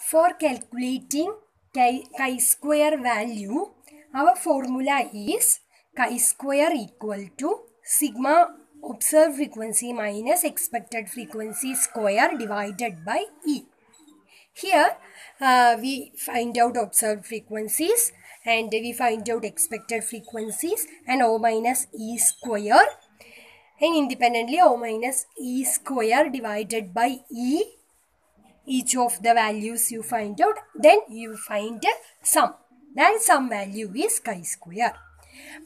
For calculating chi-square value, our formula is chi-square equal to sigma observed frequency minus expected frequency square divided by E. Here uh, we find out observed frequencies and we find out expected frequencies and O minus E square and independently O minus E square divided by E each of the values you find out then you find a sum then sum value is chi square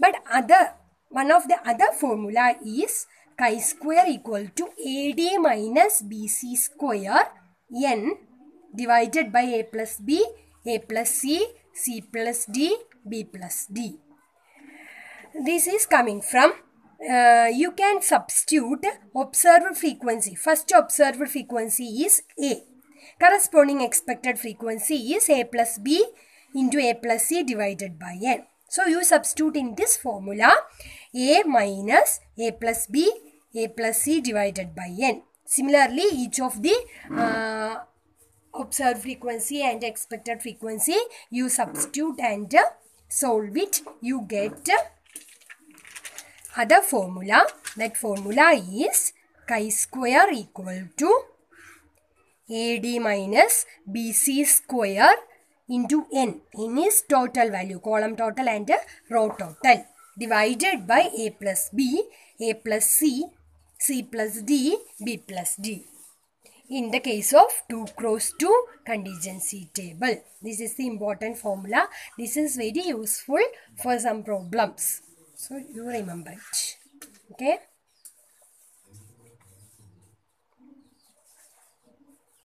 but other one of the other formula is chi square equal to ad minus bc square n divided by a plus b a plus c c plus d b plus d this is coming from uh, you can substitute observed frequency. First observed frequency is A. Corresponding expected frequency is a plus b into a plus c divided by n. So you substitute in this formula a minus a plus b a plus c divided by n. Similarly, each of the uh, observed frequency and expected frequency you substitute and uh, solve it. You get uh, other formula. That formula is chi square equal to AD minus BC square into N. N is total value, column total and row total divided by A plus B, A plus C, C plus D, B plus D. In the case of 2 cross 2 contingency table. This is the important formula. This is very useful for some problems. So you remember it. Okay.